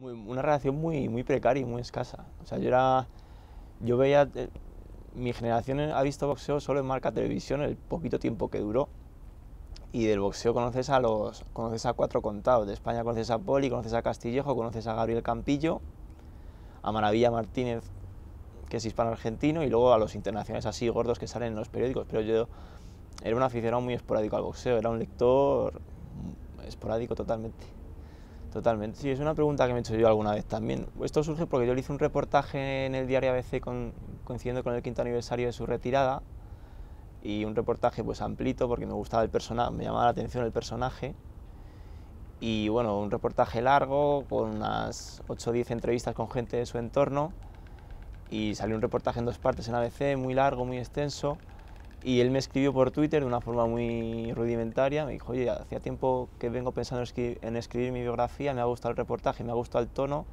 una relación muy, muy precaria y muy escasa. O sea, yo era... Yo veía... Eh, mi generación ha visto boxeo solo en marca televisión el poquito tiempo que duró. Y del boxeo conoces a los... Conoces a cuatro contados. De España conoces a Poli, conoces a Castillejo, conoces a Gabriel Campillo, a Maravilla Martínez, que es hispano-argentino, y luego a los internacionales así gordos que salen en los periódicos. Pero yo era un aficionado muy esporádico al boxeo, era un lector esporádico totalmente. Totalmente. Sí, es una pregunta que me he hecho yo alguna vez también. Esto surge porque yo le hice un reportaje en el diario ABC coincidiendo con el quinto aniversario de su retirada y un reportaje pues amplito porque me gustaba el personaje, me llamaba la atención el personaje y bueno, un reportaje largo con unas 8 o 10 entrevistas con gente de su entorno y salió un reportaje en dos partes en ABC, muy largo, muy extenso y él me escribió por Twitter de una forma muy rudimentaria, me dijo, oye, hacía tiempo que vengo pensando en escribir, mi biografía, me ha gustado el reportaje, me ha gustado el tono,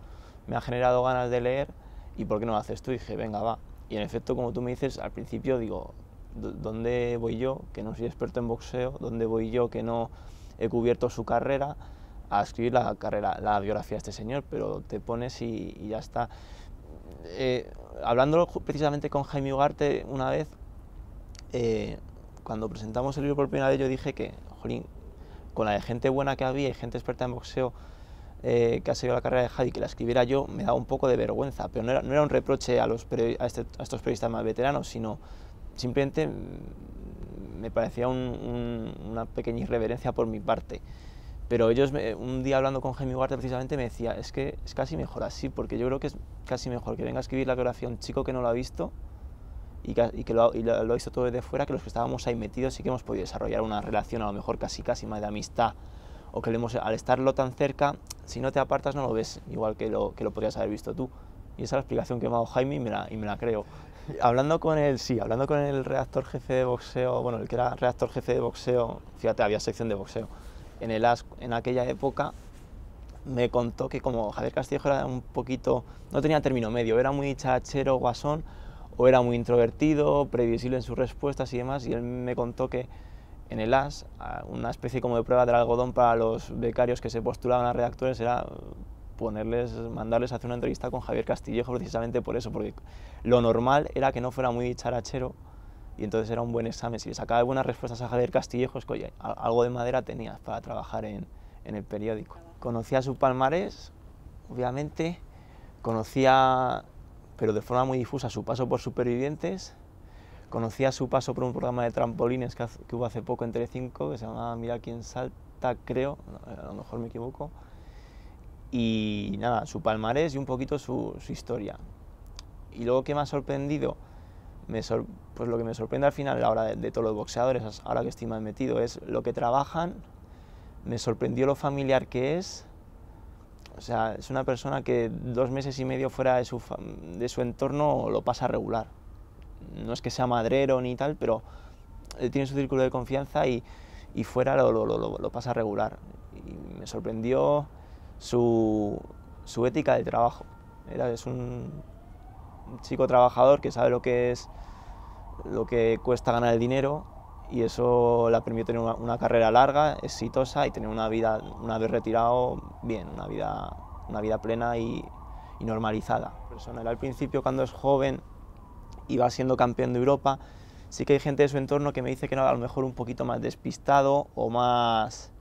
me ha generado ganas de leer, ¿y por qué no lo haces tú? Y dije, venga, va. Y en efecto, como tú me dices, al principio digo, ¿dónde voy yo, que no soy experto en boxeo? ¿Dónde voy yo, que no he cubierto su carrera? a escribir la carrera, la biografía de este señor, pero te pones y, ya está. Eh, hablando precisamente con Jaime Ugarte una vez, eh, cuando presentamos el libro por primera vez yo dije que, con la gente buena que había y gente experta en boxeo eh, que ha seguido la carrera de Javi, que la escribiera yo, me daba un poco de vergüenza, pero no era, un reproche a, este, a, estos periodistas más veteranos, sino simplemente me parecía una pequeña irreverencia por mi parte. Pero ellos, un día hablando con Jaime Huarte precisamente, me decía, es que es casi mejor así, porque yo creo que es casi mejor que venga a escribir la biografía chico que no lo ha visto, y que, lo, ha lo, hizo todo desde fuera, que los que estábamos ahí metidos sí que hemos podido desarrollar una relación a lo mejor casi casi más de amistad o que al estarlo tan cerca, si no te apartas no lo ves igual que lo, que lo podrías haber visto tú. Y esa es la explicación que me ha dado Jaime y me la, y me la creo. Hablando con él, sí, hablando con el reactor jefe de boxeo, bueno, el que era reactor jefe de boxeo, fíjate, había sección de boxeo, en el en aquella época, me contó que como Javier Castillo era un poquito, no tenía término medio, era muy chachero, guasón, o era muy introvertido, previsible en sus respuestas y demás, y él me contó que en el AS, una especie como de prueba del algodón para los becarios que se postulaban a redactores era ponerles, mandarles a hacer una entrevista con Javier Castillejo precisamente por eso, porque lo normal era que no fuera muy charachero y entonces era un buen examen. Si le sacaba buenas respuestas a Javier Castillejo, es que algo de madera tenías para trabajar en, el periódico. Conocía su palmarés, obviamente, conocía pero de forma muy difusa, su paso por Supervivientes. conocía su paso por un programa de trampolines que, hubo hace poco entre Telecinco, que se llamaba Mira quién salta, creo, eh, a lo mejor me equivoco. Y nada, su palmarés y un poquito su, historia. Y luego, ¿qué me ha sorprendido? pues lo que me sorprende al final, ahora de, de todos los boxeadores, ahora que estoy más metido, es lo que trabajan. Me sorprendió lo familiar que es, o sea, es una persona que dos meses y medio fuera de su, entorno lo pasa regular. No es que sea madrero ni tal, pero tiene su círculo de confianza y, fuera lo, lo, lo, pasa regular. Y me sorprendió su, ética de trabajo. es un chico trabajador que sabe lo que es lo que cuesta ganar el dinero y eso le ha permitido tener una, carrera larga, exitosa y tener una vida, una vez retirado, bien, una vida, una vida plena y, normalizada. Personal, al principio cuando es joven y va siendo campeón de Europa, sí que hay gente de su entorno que me dice que no, a lo mejor un poquito más despistado o más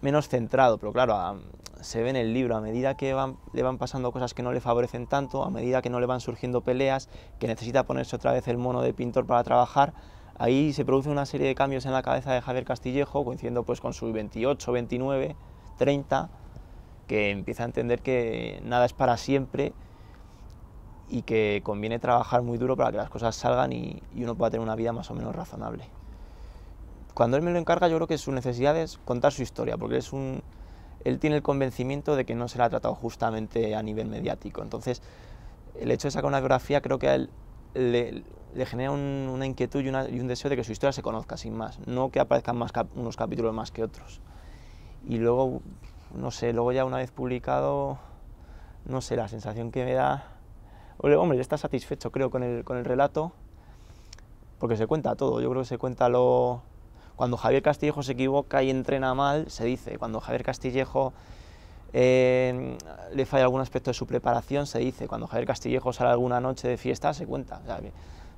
menos centrado, pero claro, se ve en el libro, a medida que le van pasando cosas que no le favorecen tanto, a medida que no le van surgiendo peleas, que necesita ponerse otra vez el mono de pintor para trabajar, Ahí se produce una serie de cambios en la cabeza de Javier Castillejo, coincidiendo pues con sus 28, 29, 30, que empieza a entender que nada es para siempre y que conviene trabajar muy duro para que las cosas salgan y, uno pueda tener una vida más o menos razonable. Cuando él me lo encarga, yo creo que su necesidad es contar su historia, porque es un, él tiene el convencimiento de que no se le ha tratado justamente a nivel mediático. Entonces, el hecho de sacar una biografía creo que a él le, le genera una inquietud y, un deseo de que su historia se conozca, sin más, no que aparezcan unos capítulos más que otros. Y luego, no sé, luego ya una vez publicado, no sé, la sensación que me da... Hombre, está satisfecho, creo, con el, relato, porque se cuenta todo. Yo creo que se cuenta lo... Cuando Javier Castillejo se equivoca y entrena mal, se dice. Cuando Javier Castillejo eh, le falla algún aspecto de su preparación, se dice. Cuando Javier Castillejo sale alguna noche de fiesta, se cuenta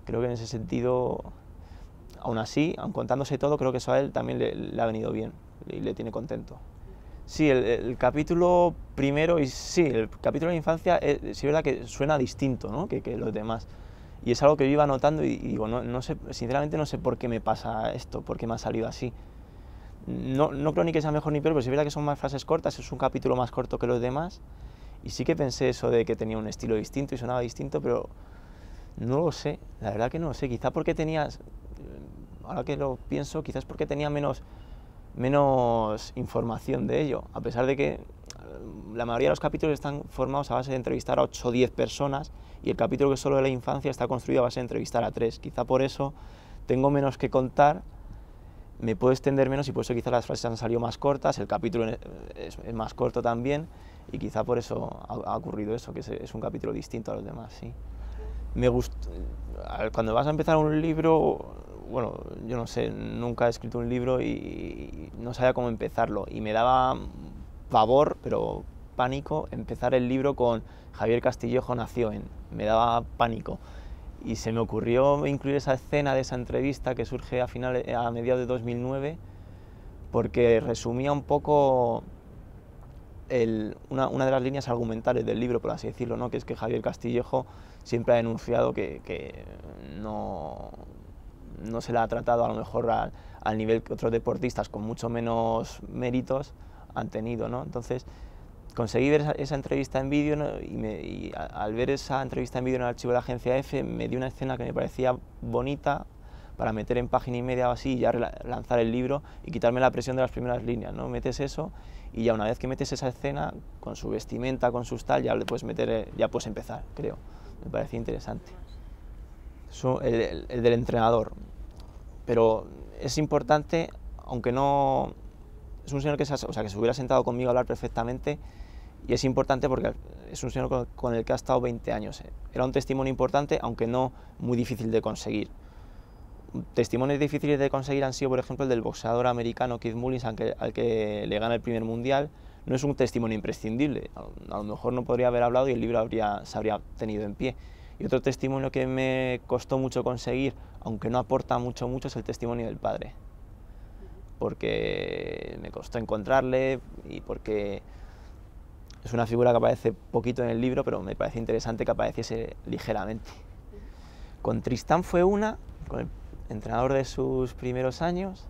creo que en ese sentido, aún así, aun contándose todo, creo que eso a él también le, ha venido bien y le tiene contento. Sí, el, capítulo primero y sí, el capítulo de infancia es, eh, sí es verdad que suena distinto ¿no? que, los demás. Y es algo que yo iba notando y, digo, no, sé, sinceramente no sé por qué me pasa esto, por qué me ha salido así. No, no creo ni que sea mejor ni peor, pero sí es verdad que son más frases cortas, es un capítulo más corto que los demás. Y sí que pensé eso de que tenía un estilo distinto y sonaba distinto, pero no lo sé, la verdad que no lo sé. Quizá porque tenías, eh, ahora que lo pienso, quizás porque tenía menos, información de ello. A pesar de que eh, la mayoría de los capítulos están formados a base de entrevistar a 8 o 10 personas y el capítulo que es solo de la infancia está construido a base de entrevistar a 3. Quizá por eso tengo menos que contar, me puedo extender menos y por eso quizá las frases han salido más cortas, el capítulo eh, es, más corto también y quizá por eso ha, ocurrido eso, que es un capítulo distinto a los demás, sí me cuando vas a empezar un libro, bueno, yo no sé, nunca he escrito un libro y no sabía cómo empezarlo. Y me daba pavor, pero pánico, empezar el libro con Javier Castillejo nació en. Me daba pánico. Y se me ocurrió incluir esa escena de esa entrevista que surge a, final, a mediados de 2009, porque resumía un poco el, una, una, de las líneas argumentales del libro, por así decirlo, ¿no? que es que Javier Castillejo siempre ha denunciado que, que no, no, se la ha tratado a lo mejor al, nivel que otros deportistas con mucho menos méritos han tenido. ¿no? Entonces, conseguí ver esa, entrevista en vídeo y, al ver esa entrevista en vídeo en el archivo de la agencia EFE me dio una escena que me parecía bonita para meter en página y media o así y ya lanzar el libro y quitarme la presión de las primeras líneas, ¿no? Metes eso y ya una vez que metes esa escena, con su vestimenta, con sus tal, ya le puedes meter, eh, ya puedes empezar, creo me parecía interesante. el, del entrenador. Pero es importante, aunque no... Es un señor que se, o sea, que se hubiera sentado conmigo a hablar perfectamente y es importante porque es un señor con, el que ha estado 20 años. Era un testimonio importante, aunque no muy difícil de conseguir testimonios difíciles de conseguir han sido, por ejemplo, el del boxeador americano Keith Mullins, al que, le gana el primer mundial, no es un testimonio imprescindible. A, lo mejor no podría haber hablado y el libro habría, se habría tenido en pie. Y otro testimonio que me costó mucho conseguir, aunque no aporta mucho, mucho, es el testimonio del padre. Porque me costó encontrarle y porque es una figura que aparece poquito en el libro, pero me parece interesante que apareciese ligeramente. Con Tristán fue una, con el entrenador de sus primeros años,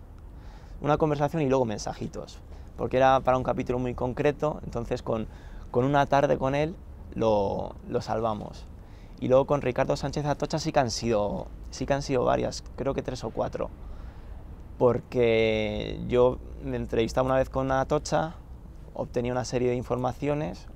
una conversación y luego mensajitos porque era para un capítulo muy concreto, entonces con, con una tarde con él lo, lo, salvamos. Y luego con Ricardo Sánchez Atocha sí que, han sido, sí que han sido varias, creo que tres o cuatro, porque yo me entrevistaba una vez con Atocha, obtenía una serie de informaciones,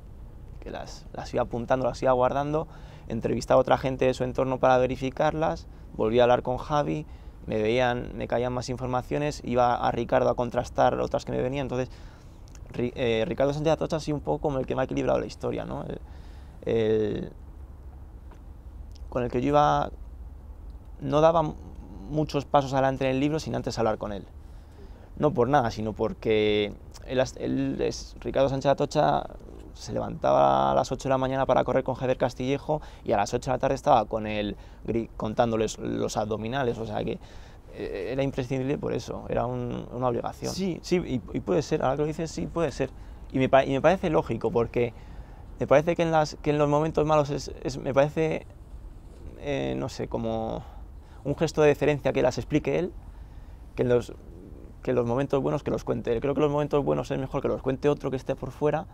que las, las iba apuntando, las iba guardando, entrevistaba a otra gente de su entorno para verificarlas, volví a hablar con Javi, me veían, me caían más informaciones, iba a Ricardo a contrastar otras que me venían, entonces eh, Ricardo Sánchez Atocha ha sido un poco como el que me ha equilibrado la historia, ¿no? con el que yo iba, no daba muchos pasos adelante en el libro sin antes hablar con él. No por nada, sino porque él es, Ricardo Sánchez Atocha se levantaba a las 8 de la mañana para correr con Javier Castillejo y a las 8 de la tarde estaba con él contándoles los abdominales, o sea que eh, era imprescindible por eso, era una obligación. Sí, sí, y, puede ser, ahora que lo dices, sí, puede ser. Y me, parece lógico, porque me parece que en, las, que en los momentos malos es, me parece, eh, no sé, como un gesto de deferencia que las explique él, que los, que los momentos buenos que los cuente él. Creo que los momentos buenos es mejor que los cuente otro que esté por fuera,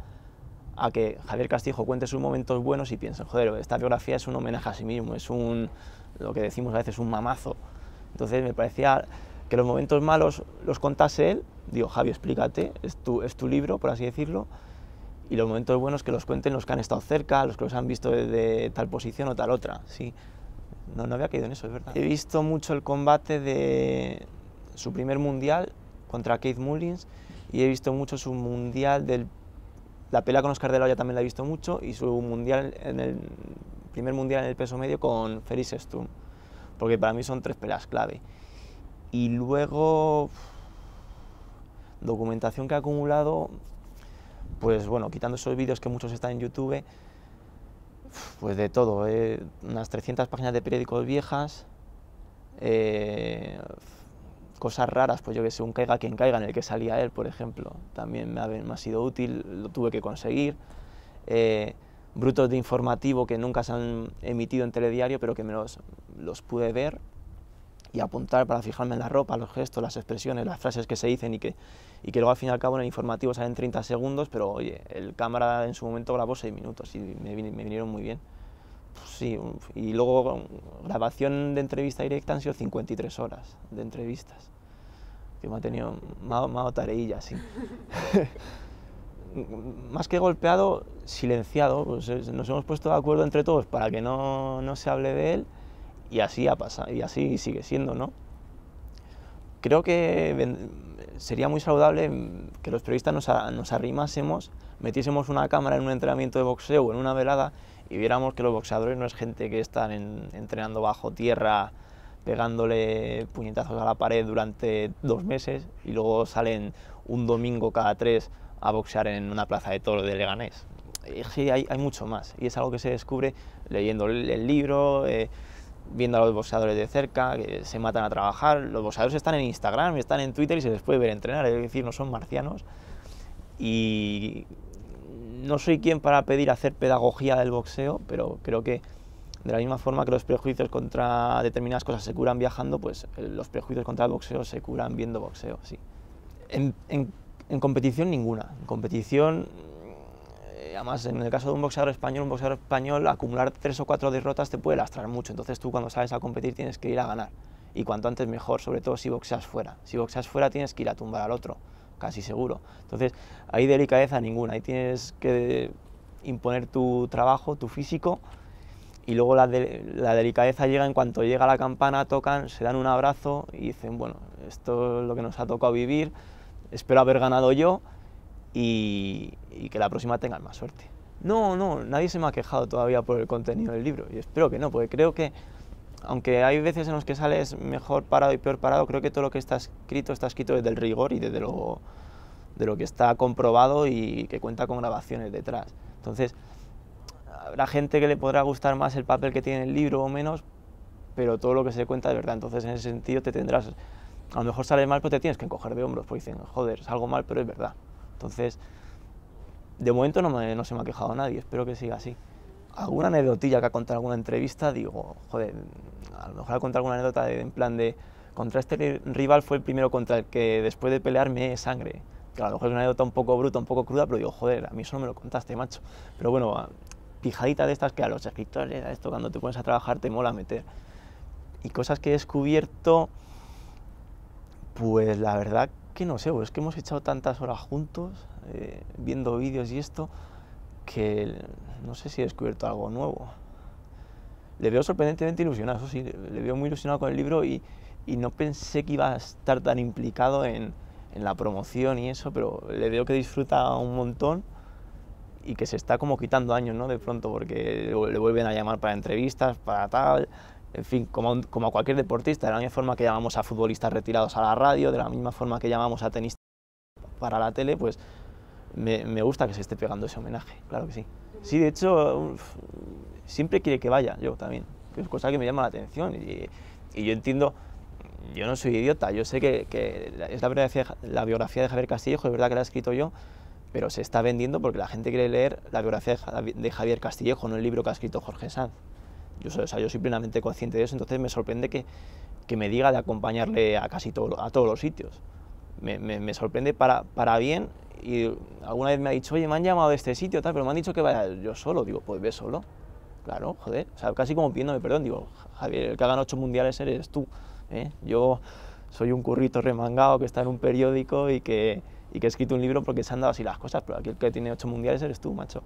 a que Javier Castillo cuente sus momentos buenos y piensen, joder, esta biografía es un homenaje a sí mismo, es un, lo que decimos a veces, un mamazo. Entonces me parecía que los momentos malos los contase él, digo, Javi, explícate, es tu, es tu libro, por así decirlo, y los momentos buenos que los cuenten los que han estado cerca, los que los han visto desde tal posición o tal otra, sí. No, no había caído en eso, es verdad. He visto mucho el combate de su primer mundial contra Keith Mullins y he visto mucho su mundial del la pelea con Oscar de la Hoya también la he visto mucho y su mundial en el primer mundial en el peso medio con Félix Sturm, porque para mí son tres pelas clave. Y luego documentación que he acumulado, pues bueno, quitando esos vídeos que muchos están en YouTube, pues de todo, eh, unas 300 páginas de periódicos viejas, eh, cosas raras, pues yo que sé, un caiga quien caiga en el que salía él, por ejemplo, también me ha, sido útil, lo tuve que conseguir. Eh, brutos de informativo que nunca se han emitido en telediario, pero que me los, los pude ver y apuntar para fijarme en la ropa, los gestos, las expresiones, las frases que se dicen y que, y que luego al fin y al cabo en el informativo salen 30 segundos, pero oye, el cámara en su momento grabó 6 minutos y me vinieron muy bien. Pues sí, y luego um, grabación de entrevista directa han sido 53 horas de entrevistas. Que me ha tenido, más tareilla, Más que golpeado, silenciado, pues nos hemos puesto de acuerdo entre todos para que no, no se hable de él y así ha pasado, y así sigue siendo, ¿no? Creo que sería muy saludable mm, que los periodistas nos, nos arrimásemos, metiésemos una cámara en un entrenamiento de boxeo o en una velada y viéramos que los boxeadores no es gente que están entrenando bajo tierra, pegándole puñetazos a la pared durante dos meses y luego salen un domingo cada tres a boxear en una plaza de toro de Leganés. Sí, hay, hay, mucho más y es algo que se descubre leyendo el, libro, eh, viendo a los boxeadores de cerca, que se matan a trabajar. Los boxeadores están en Instagram, están en Twitter y se les puede ver entrenar, es decir, no son marcianos. Y no soy quien para pedir hacer pedagogía del boxeo, pero creo que de la misma forma que los prejuicios contra determinadas cosas se curan viajando, pues eh, los prejuicios contra el boxeo se curan viendo boxeo, sí. En, competición ninguna. En competición, eh, además en el caso de un boxeador español, un boxeador español acumular tres o cuatro derrotas te puede lastrar mucho. Entonces tú cuando sales a competir tienes que ir a ganar. Y cuanto antes mejor, sobre todo si boxeas fuera. Si boxeas fuera tienes que ir a tumbar al otro casi seguro. Entonces, hay delicadeza ninguna, ahí tienes que imponer tu trabajo, tu físico, y luego la, la, delicadeza llega en cuanto llega la campana, tocan, se dan un abrazo y dicen, bueno, esto es lo que nos ha tocado vivir, espero haber ganado yo y, y que la próxima tengan más suerte. No, no, nadie se me ha quejado todavía por el contenido del libro y espero que no, porque creo que aunque hay veces en los que sales mejor parado y peor parado, creo que todo lo que está escrito está escrito desde el rigor y desde lo, de lo que está comprobado y que cuenta con grabaciones detrás. Entonces, habrá gente que le podrá gustar más el papel que tiene el libro o menos, pero todo lo que se cuenta de verdad. Entonces, en ese sentido, te tendrás. A lo mejor sale mal, pero te tienes que encoger de hombros, porque dicen, joder, algo mal, pero es verdad. Entonces, de momento no, no se me ha quejado nadie, espero que siga así alguna anécdotilla que ha contado alguna entrevista, digo, joder, a lo mejor ha contado alguna anécdota de, en plan de, contra este rival fue el primero contra el que después de pelearme sangre. Que a lo mejor es una anécdota un poco bruta, un poco cruda, pero digo, joder, a mí eso no me lo contaste, macho. Pero bueno, pijadita de estas que a los escritores, a esto, cuando te pones a trabajar te mola meter. Y cosas que he descubierto, pues la verdad que no sé, es que hemos echado tantas horas juntos, eh, viendo vídeos y esto, que no sé si he descubierto algo nuevo. Le veo sorprendentemente ilusionado, eso sí, le veo muy ilusionado con el libro y, no pensé que iba a estar tan implicado en, la promoción y eso, pero le veo que disfruta un montón y que se está como quitando años, ¿no? De pronto, porque le vuelven a llamar para entrevistas, para tal. En fin, como, como a cualquier deportista, de la misma forma que llamamos a futbolistas retirados a la radio, de la misma forma que llamamos a tenistas para la tele, pues me, gusta que se esté pegando ese homenaje, claro que sí. Sí, de hecho, siempre quiere que vaya, yo también. Es cosa que me llama la atención y, yo entiendo, yo no soy idiota, yo sé que, es la biografía, de Javier Castillejo, es verdad que la he escrito yo, pero se está vendiendo porque la gente quiere leer la biografía de Javier Castillejo, no el libro que ha escrito Jorge Sanz. Yo soy, soy plenamente consciente de eso, entonces me sorprende que, que me diga de acompañarle a casi a todos los sitios. Me, me sorprende para, para bien y alguna vez me ha dicho, oye, me han llamado de este sitio, tal, pero me han dicho que vaya yo solo. Digo, pues ve solo. Claro, joder. O sea, casi como pidiéndome perdón. Digo, Javier, el que hagan ocho mundiales eres tú. ¿eh? Yo soy un currito remangado que está en un periódico y que, y que he escrito un libro porque se han dado así las cosas, pero aquí el que tiene ocho mundiales eres tú, macho.